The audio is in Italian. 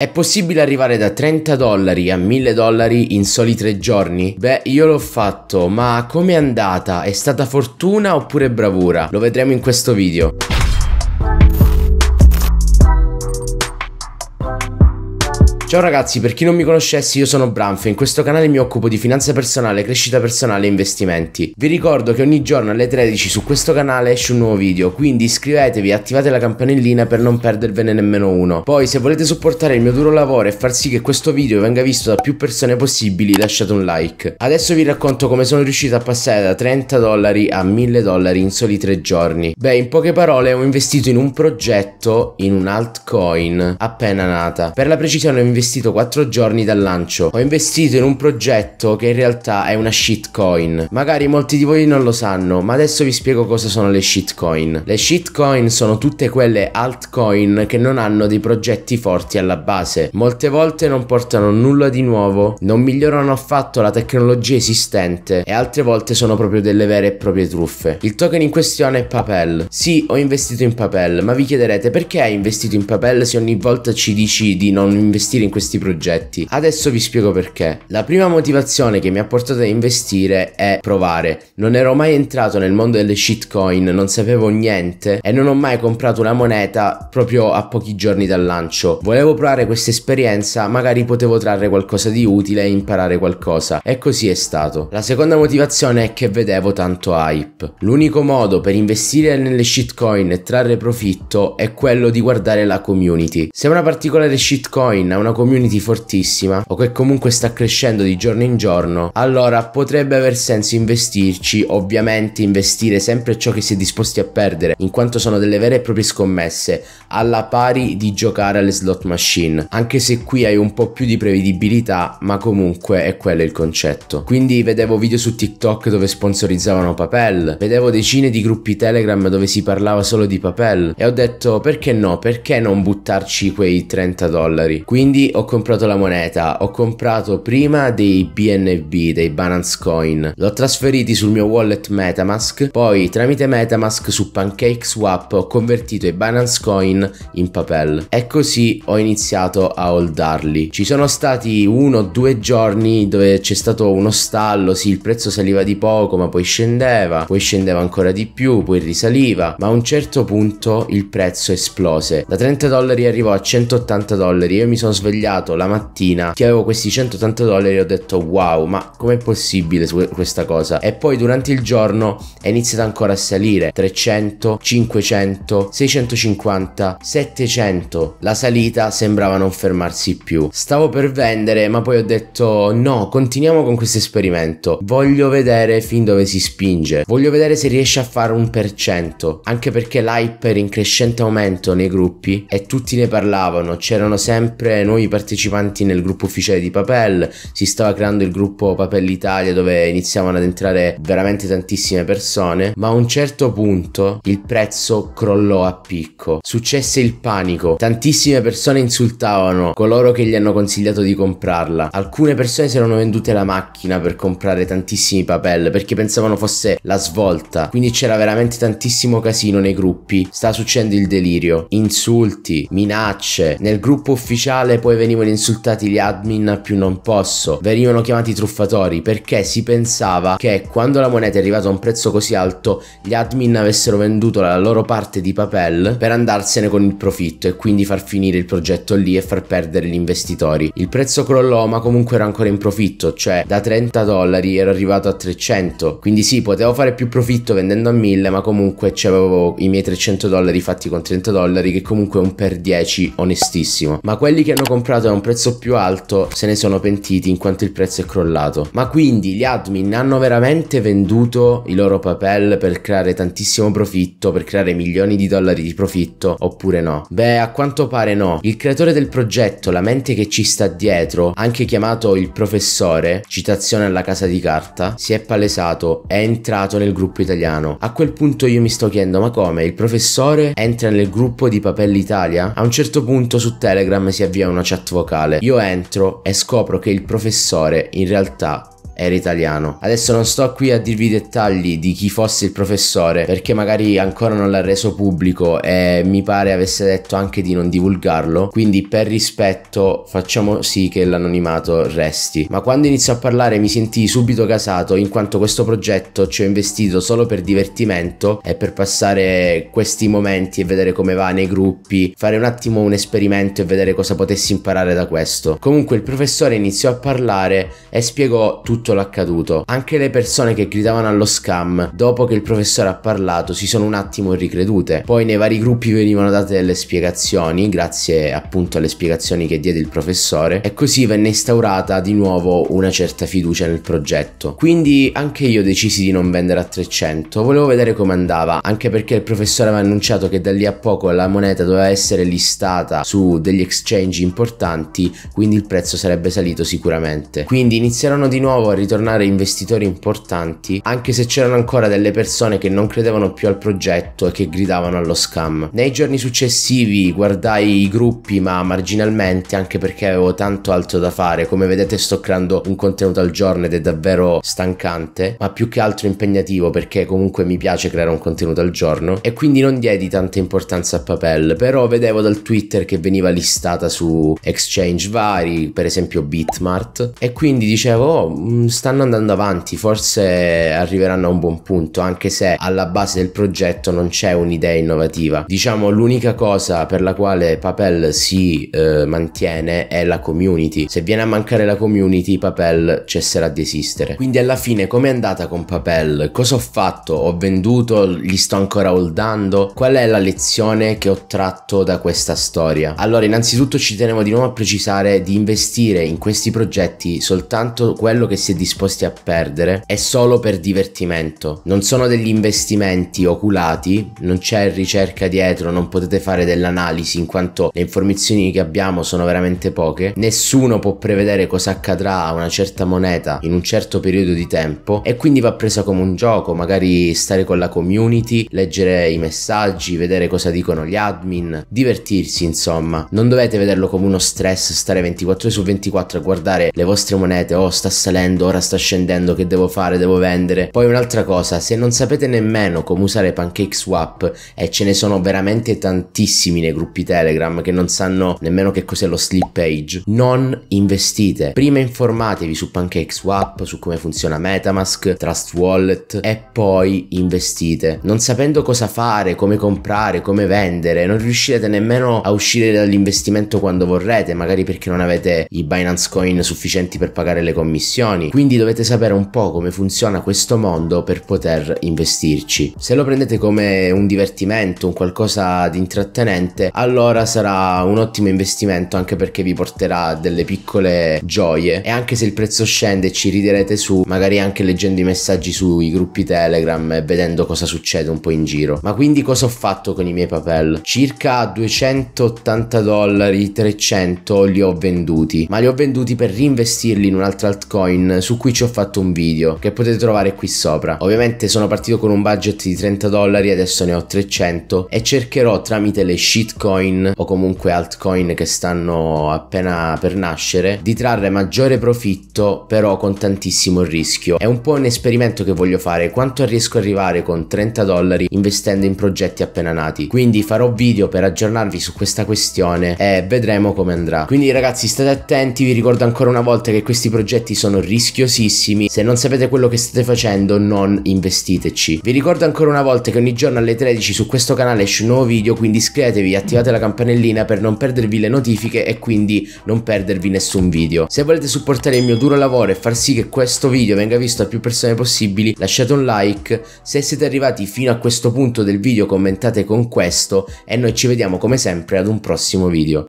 È possibile arrivare da 30 dollari a 1000 dollari in soli 3 giorni? Beh, io l'ho fatto, ma com'è andata? È stata fortuna oppure bravura? Lo vedremo in questo video. Ciao ragazzi, per chi non mi conoscesse io sono Branfe, in questo canale mi occupo di finanza personale, crescita personale e investimenti. Vi ricordo che ogni giorno alle 13 su questo canale esce un nuovo video, quindi iscrivetevi e attivate la campanellina per non perdervene nemmeno uno. Poi se volete supportare il mio duro lavoro e far sì che questo video venga visto da più persone possibili lasciate un like. Adesso vi racconto come sono riuscito a passare da 30 dollari a 1000 dollari in soli 3 giorni. Beh, in poche parole ho investito in un progetto, in un altcoin appena nata. Per la precisione ho investito investito 4 giorni dal lancio. Ho investito in un progetto che in realtà è una shitcoin. Magari molti di voi non lo sanno, ma adesso vi spiego cosa sono le shitcoin. Le shitcoin sono tutte quelle altcoin che non hanno dei progetti forti alla base. Molte volte non portano nulla di nuovo, non migliorano affatto la tecnologia esistente e altre volte sono proprio delle vere e proprie truffe. Il token in questione è Papel. Sì, ho investito in Papel, ma vi chiederete perché hai investito in Papel se ogni volta ci dici di non investire in in questi progetti. Adesso vi spiego perché. La prima motivazione che mi ha portato a investire è provare. Non ero mai entrato nel mondo delle shitcoin, non sapevo niente e non ho mai comprato una moneta proprio a pochi giorni dal lancio. Volevo provare questa esperienza, magari potevo trarre qualcosa di utile e imparare qualcosa. E così è stato. La seconda motivazione è che vedevo tanto hype. L'unico modo per investire nelle shitcoin e trarre profitto è quello di guardare la community. Se una particolare shitcoin ha una community fortissima o che comunque sta crescendo di giorno in giorno, allora potrebbe aver senso investirci, ovviamente investire sempre ciò che si è disposti a perdere, in quanto sono delle vere e proprie scommesse, alla pari di giocare alle slot machine, anche se qui hai un po' più di prevedibilità, ma comunque è quello il concetto. Quindi vedevo video su TikTok dove sponsorizzavano Papel, vedevo decine di gruppi Telegram dove si parlava solo di Papel e ho detto perché no, perché non buttarci quei 30 dollari? Quindi ho comprato la moneta, ho comprato prima dei BNB, dei Binance Coin, li ho trasferiti sul mio wallet Metamask, poi tramite Metamask su PancakeSwap ho convertito i Binance Coin in papel e così ho iniziato a holdarli. Ci sono stati uno o due giorni dove c'è stato uno stallo, sì il prezzo saliva di poco ma poi scendeva, poi scendeva ancora di più, poi risaliva, ma a un certo punto il prezzo esplose. Da 30 dollari arrivò a 180 dollari, io mi sono svegliato svegliato la mattina che avevo questi 180 dollari e ho detto wow, ma com'è possibile questa cosa? E poi durante il giorno è iniziata ancora a salire 300, 500, 650, 700. La salita sembrava non fermarsi più. Stavo per vendere, ma poi ho detto no, continuiamo con questo esperimento. Voglio vedere fin dove si spinge. Voglio vedere se riesce a fare un per cento, anche perché l'hype era in crescente aumento nei gruppi e tutti ne parlavano, c'erano sempre nuovi alcuni partecipanti nel gruppo ufficiale di Papel, si stava creando il gruppo Papel Italia dove iniziavano ad entrare veramente tantissime persone, ma a un certo punto il prezzo crollò a picco. Successe il panico, tantissime persone insultavano coloro che gli hanno consigliato di comprarla. Alcune persone si erano vendute la macchina per comprare tantissimi Papel perché pensavano fosse la svolta, quindi c'era veramente tantissimo casino nei gruppi, sta succedendo il delirio, insulti, minacce, nel gruppo ufficiale poi poi venivano insultati gli admin a più non posso, venivano chiamati truffatori perché si pensava che quando la moneta è arrivata a un prezzo così alto gli admin avessero venduto la loro parte di papel per andarsene con il profitto e quindi far finire il progetto lì e far perdere gli investitori. Il prezzo crollò ma comunque era ancora in profitto, cioè da 30 dollari ero arrivato a 300, quindi sì potevo fare più profitto vendendo a 1000 ma comunque c'avevo i miei 300 dollari fatti con 30 dollari che comunque è un per 10 onestissimo. Ma quelli che hanno comprato comprato a un prezzo più alto se ne sono pentiti in quanto il prezzo è crollato. Ma quindi gli admin hanno veramente venduto i loro papel per creare tantissimo profitto, per creare milioni di dollari di profitto oppure no? Beh, a quanto pare no. Il creatore del progetto, la mente che ci sta dietro, anche chiamato il professore, citazione alla casa di carta, si è palesato, è entrato nel gruppo italiano. A quel punto io mi sto chiedendo, ma come? Il professore entra nel gruppo di Papelli Italia? A un certo punto su Telegram si avvia una chat vocale. Io entro e scopro che il professore in realtà era italiano. Adesso non sto qui a dirvi i dettagli di chi fosse il professore perché magari ancora non l'ha reso pubblico e mi pare avesse detto anche di non divulgarlo, quindi per rispetto facciamo sì che l'anonimato resti. Ma quando inizio a parlare mi sentii subito casato in quanto questo progetto ci ho investito solo per divertimento e per passare questi momenti e vedere come va nei gruppi, fare un attimo un esperimento e vedere cosa potessi imparare da questo. Comunque il professore iniziò a parlare e spiegò tutto tutto l'accaduto. Anche le persone che gridavano allo scam dopo che il professore ha parlato si sono un attimo ricredute. Poi nei vari gruppi venivano date delle spiegazioni, grazie appunto alle spiegazioni che diede il professore, e così venne instaurata di nuovo una certa fiducia nel progetto. Quindi anche io decisi di non vendere a 300, volevo vedere come andava, anche perché il professore aveva annunciato che da lì a poco la moneta doveva essere listata su degli exchange importanti, quindi il prezzo sarebbe salito sicuramente. Quindi iniziarono di nuovo a ritornare investitori importanti, anche se c'erano ancora delle persone che non credevano più al progetto e che gridavano allo scam. Nei giorni successivi guardai i gruppi, ma marginalmente, anche perché avevo tanto altro da fare. Come vedete sto creando un contenuto al giorno ed è davvero stancante, ma più che altro impegnativo perché comunque mi piace creare un contenuto al giorno e quindi non diedi tanta importanza a Papel, però vedevo dal Twitter che veniva listata su exchange vari, per esempio Bitmart, e quindi dicevo, oh, mm, stanno andando avanti, forse arriveranno a un buon punto, anche se alla base del progetto non c'è un'idea innovativa. Diciamo l'unica cosa per la quale Papel si eh, mantiene è la community. Se viene a mancare la community, Papel cesserà di esistere. Quindi alla fine com'è andata con Papel? Cosa ho fatto? Ho venduto? Li sto ancora holdando? Qual è la lezione che ho tratto da questa storia? Allora, innanzitutto ci tenevo di nuovo a precisare di investire in questi progetti soltanto quello che si è disposti a perdere è solo per divertimento. Non sono degli investimenti oculati, non c'è ricerca dietro, non potete fare dell'analisi in quanto le informazioni che abbiamo sono veramente poche. Nessuno può prevedere cosa accadrà a una certa moneta in un certo periodo di tempo e quindi va presa come un gioco, magari stare con la community, leggere i messaggi, vedere cosa dicono gli admin, divertirsi insomma. Non dovete vederlo come uno stress, stare 24 su 24 a guardare le vostre monete, oh sta salendo salendo, ora sta scendendo, che devo fare, devo vendere. Poi un'altra cosa, se non sapete nemmeno come usare PancakeSwap e ce ne sono veramente tantissimi nei gruppi Telegram che non sanno nemmeno che cos'è lo slip page, non investite. Prima informatevi su PancakeSwap, su come funziona Metamask, Trust Wallet e poi investite. Non sapendo cosa fare, come comprare, come vendere, non riuscirete nemmeno a uscire dall'investimento quando vorrete, magari perché non avete i Binance Coin sufficienti per pagare le commissioni quindi dovete sapere un po' come funziona questo mondo per poter investirci. Se lo prendete come un divertimento, un qualcosa di intrattenente, allora sarà un ottimo investimento anche perché vi porterà delle piccole gioie e anche se il prezzo scende ci riderete su, magari anche leggendo i messaggi sui gruppi Telegram e vedendo cosa succede un po' in giro. Ma quindi cosa ho fatto con i miei papel? Circa 280 dollari, 300 li ho venduti, ma li ho venduti per reinvestirli in un'altra altcoin eh, su cui ci ho fatto un video che potete trovare qui sopra. Ovviamente sono partito con un budget di 30 dollari, adesso ne ho 300 e cercherò tramite le shitcoin o comunque altcoin che stanno appena per nascere di trarre maggiore profitto però con tantissimo rischio. È un po' un esperimento che voglio fare, quanto riesco a arrivare con 30 dollari investendo in progetti appena nati. Quindi farò video per aggiornarvi su questa questione e vedremo come andrà. Quindi ragazzi state attenti, vi ricordo ancora una volta che questi progetti sono rischiosi rischiosissimi. Se non sapete quello che state facendo, non investiteci. Vi ricordo ancora una volta che ogni giorno alle 13 su questo canale esce un nuovo video, quindi iscrivetevi, attivate la campanellina per non perdervi le notifiche e quindi non perdervi nessun video. Se volete supportare il mio duro lavoro e far sì che questo video venga visto a più persone possibili, lasciate un like. Se siete arrivati fino a questo punto del video, commentate con questo e noi ci vediamo come sempre ad un prossimo video.